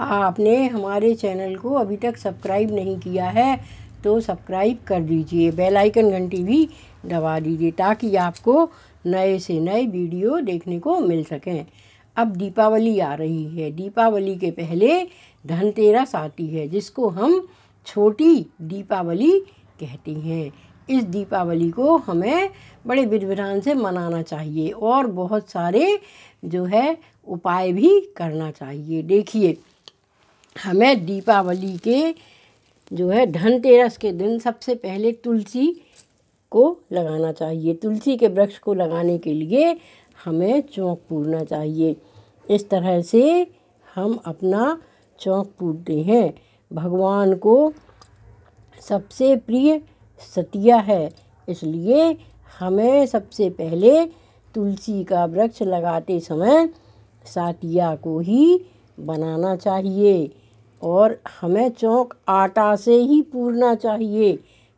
आपने हमारे चैनल को अभी तक सब्सक्राइब नहीं किया है तो सब्सक्राइब कर दीजिए बेल आइकन घंटी भी दबा दीजिए ताकि आपको नए से नए वीडियो देखने को मिल सकें अब दीपावली आ रही है दीपावली के पहले धनतेरस आती है जिसको हम छोटी दीपावली कहते हैं इस दीपावली को हमें बड़े विधि से मनाना चाहिए और बहुत सारे जो है उपाय भी करना चाहिए देखिए हमें दीपावली के जो है धनतेरस के दिन सबसे पहले तुलसी को लगाना चाहिए तुलसी के वृक्ष को लगाने के लिए हमें चौंक पूरना चाहिए इस तरह से हम अपना चौंक पूरते हैं भगवान को सबसे प्रिय सतिया है इसलिए हमें सबसे पहले तुलसी का वृक्ष लगाते समय सातिया को ही बनाना चाहिए और हमें चौक आटा से ही पूरना चाहिए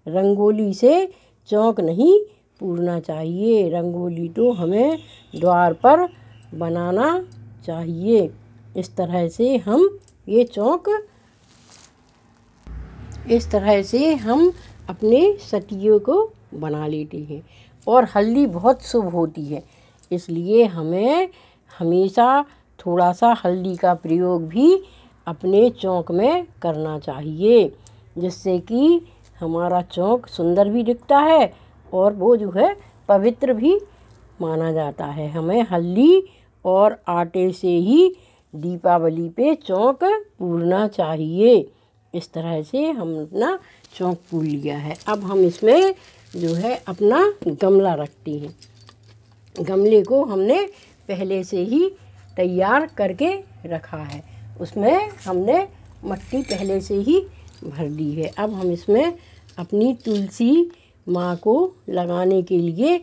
रंगोली से चौक नहीं पूरना चाहिए रंगोली तो हमें द्वार पर बनाना चाहिए इस तरह से हम ये चौक इस तरह से हम अपने सटियों को बना लेते हैं और हल्दी बहुत शुभ होती है इसलिए हमें हमेशा थोड़ा सा हल्दी का प्रयोग भी अपने चौंक में करना चाहिए जिससे कि हमारा चौंक सुंदर भी दिखता है और वो जो है पवित्र भी माना जाता है हमें हल्दी और आटे से ही दीपावली पे चौंक पूरना चाहिए इस तरह से हम अपना चौंक पूर लिया है अब हम इसमें जो है अपना गमला रखते हैं गमले को हमने पहले से ही तैयार करके रखा है उसमें हमने मट्टी पहले से ही भर दी है अब हम इसमें अपनी तुलसी माँ को लगाने के लिए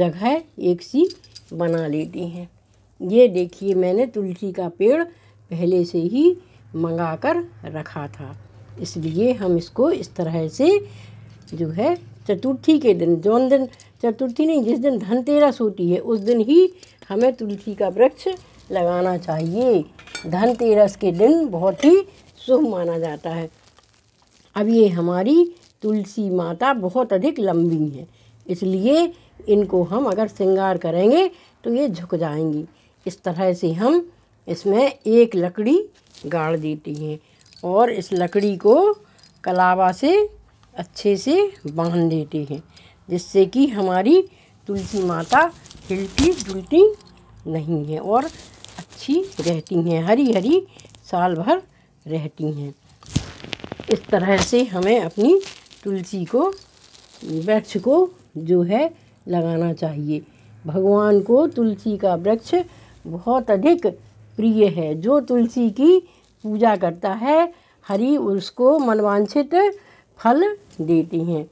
जगह एक सी बना लेती हैं ये देखिए मैंने तुलसी का पेड़ पहले से ही मंगा कर रखा था इसलिए हम इसको इस तरह से जो है चतुर्थी के दिन जौन दिन चतुर्थी नहीं जिस दिन धनतेरस होती है उस दिन ही हमें तुलसी का वृक्ष लगाना चाहिए धनतेरस के दिन बहुत ही शुभ माना जाता है अब ये हमारी तुलसी माता बहुत अधिक लंबी हैं इसलिए इनको हम अगर श्रृंगार करेंगे तो ये झुक जाएंगी इस तरह से हम इसमें एक लकड़ी गाड़ देती हैं और इस लकड़ी को कलावा से अच्छे से बांध देते हैं जिससे कि हमारी तुलसी माता हिलती डुलती नहीं है और अच्छी रहती हैं हरी हरी साल भर रहती हैं इस तरह से हमें अपनी तुलसी को वृक्ष को जो है लगाना चाहिए भगवान को तुलसी का वृक्ष बहुत अधिक प्रिय है जो तुलसी की पूजा करता है हरी उसको मनवांछित फल देती हैं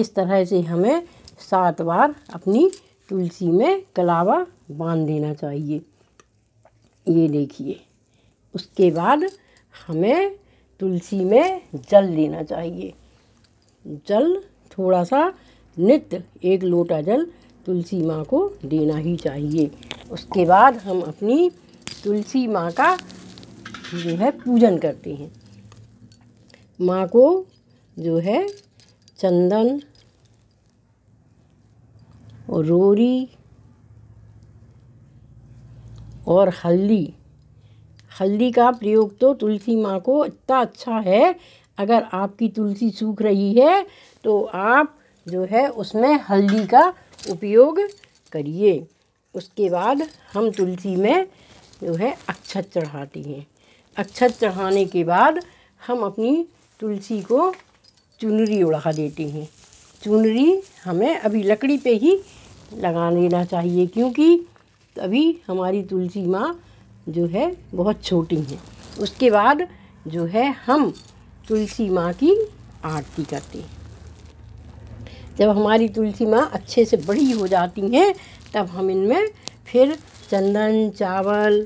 इस तरह से हमें सात बार अपनी तुलसी में कलावा बांध देना चाहिए ये देखिए उसके बाद हमें तुलसी में जल लेना चाहिए जल थोड़ा सा नित्य एक लोटा जल तुलसी माँ को देना ही चाहिए उसके बाद हम अपनी तुलसी माँ का जो है पूजन करते हैं माँ को जो है चंदन और रोरी और हल्दी हल्दी का प्रयोग तो तुलसी माँ को इतना अच्छा है अगर आपकी तुलसी सूख रही है तो आप जो है उसमें हल्दी का उपयोग करिए उसके बाद हम तुलसी में जो है अक्षत चढ़ाते हैं अक्षत चढ़ाने के बाद हम अपनी तुलसी को चुनरी उड़ा देते हैं चुनरी हमें अभी लकड़ी पे ही लगा लेना चाहिए क्योंकि तभी हमारी तुलसी माँ जो है बहुत छोटी हैं उसके बाद जो है हम तुलसी माँ की आरती करते हैं जब हमारी तुलसी माँ अच्छे से बड़ी हो जाती हैं तब हम इनमें फिर चंदन चावल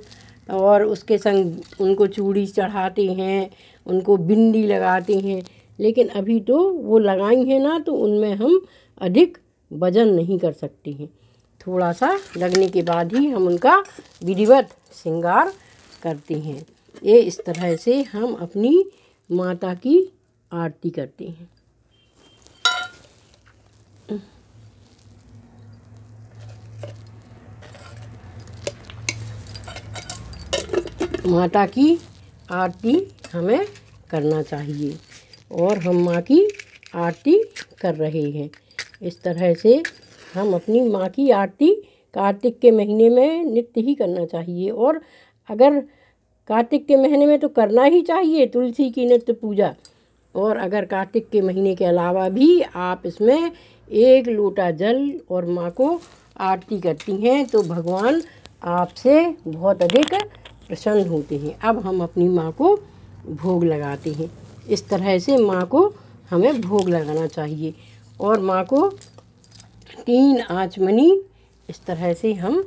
और उसके संग उनको चूड़ी चढ़ाते हैं उनको बिंदी लगाते हैं लेकिन अभी तो वो लगाई हैं ना तो उनमें हम अधिक वजन नहीं कर सकते हैं थोड़ा सा लगने के बाद ही हम उनका विधिवत श्रृंगार करते हैं ये इस तरह से हम अपनी माता की आरती करते हैं माता की आरती हमें करना चाहिए और हम माँ की आरती कर रहे हैं इस तरह से हम अपनी माँ की आरती कार्तिक के महीने में नित्य ही करना चाहिए और अगर कार्तिक के महीने में तो करना ही चाहिए तुलसी की नित्य पूजा और अगर कार्तिक के महीने के अलावा भी आप इसमें एक लोटा जल और माँ को आरती करती हैं तो भगवान आपसे बहुत अधिक प्रसन्न होते हैं अब हम अपनी माँ को भोग लगाते हैं इस तरह से माँ को हमें भोग लगाना चाहिए और माँ को तीन मनी इस तरह से हम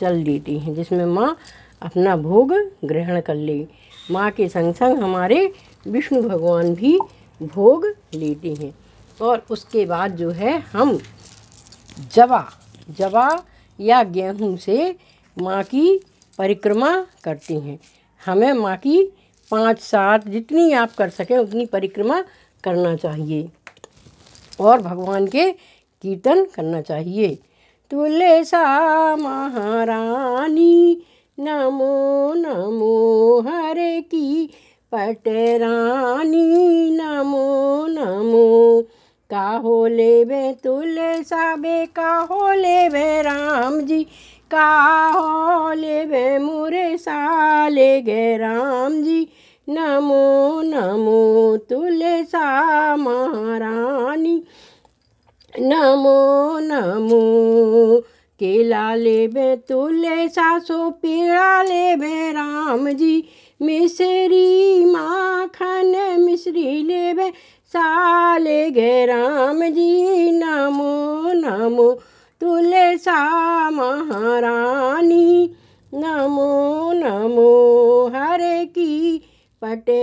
जल देते हैं जिसमें माँ अपना भोग ग्रहण कर ले माँ के संग संग हमारे विष्णु भगवान भी भोग लेते हैं और उसके बाद जो है हम जवा जवा या गेहूं से माँ की परिक्रमा करती हैं हमें माँ की पाँच सात जितनी आप कर सकें उतनी परिक्रमा करना चाहिए और भगवान के कीर्तन करना चाहिए तुलसा महारानी नमो नमो हरे की पटरानी नमो नमो काहो ले बे तुलसा बे काहो ले बे राम जी काहो ले बे मुरे साले गे राम जी नमो नमो सा नमो नमो केला ले बे तुले सासो पीड़ा ले बे राम जी मिश्री माखन मिश्री ले बे साले गे राम जी नमो नमो तुले सा महारानी नमो नमो हरे की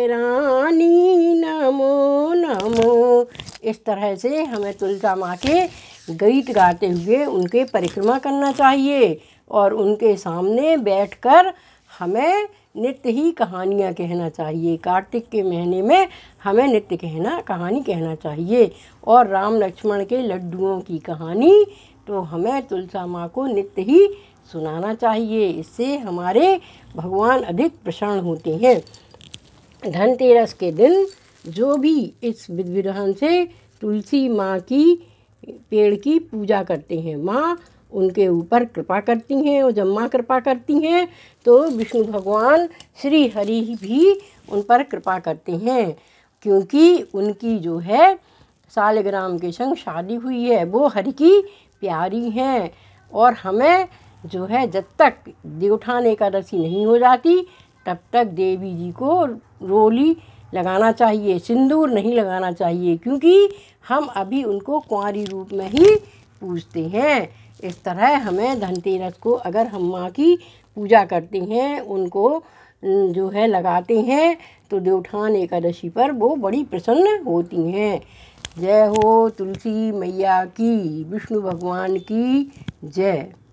रानी नमो नमो इस तरह से हमें तुलसा माँ के गीत गाते हुए उनके परिक्रमा करना चाहिए और उनके सामने बैठकर हमें नित्य ही कहानियाँ कहना चाहिए कार्तिक के महीने में हमें नित्य कहना कहानी कहना चाहिए और राम लक्ष्मण के लड्डुओं की कहानी तो हमें तुलसा माँ को नित्य ही सुनाना चाहिए इससे हमारे भगवान अधिक प्रसन्न होते हैं धनतेरस के दिन जो भी इस विधि से तुलसी माँ की पेड़ की पूजा करते हैं माँ उनके ऊपर कृपा करती हैं और जब माँ कृपा करती हैं तो विष्णु भगवान श्री हरि भी उन पर कृपा करते हैं क्योंकि उनकी जो है सालग्राम के संग शादी हुई है वो हरि की प्यारी हैं और हमें जो है जब तक देवठाने का रसी नहीं हो जाती तब तक देवी जी को रोली लगाना चाहिए सिंदूर नहीं लगाना चाहिए क्योंकि हम अभी उनको कुंवारी रूप में ही पूजते हैं इस तरह हमें धनतेरस को अगर हम माँ की पूजा करते हैं उनको जो है लगाते हैं तो देवठान एकादशी पर वो बड़ी प्रसन्न होती हैं जय हो तुलसी मैया की विष्णु भगवान की जय